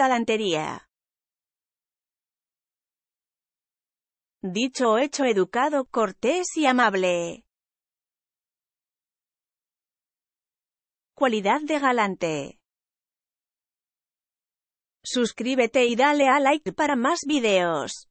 galantería. Dicho hecho educado, cortés y amable. Cualidad de galante. Suscríbete y dale a like para más videos.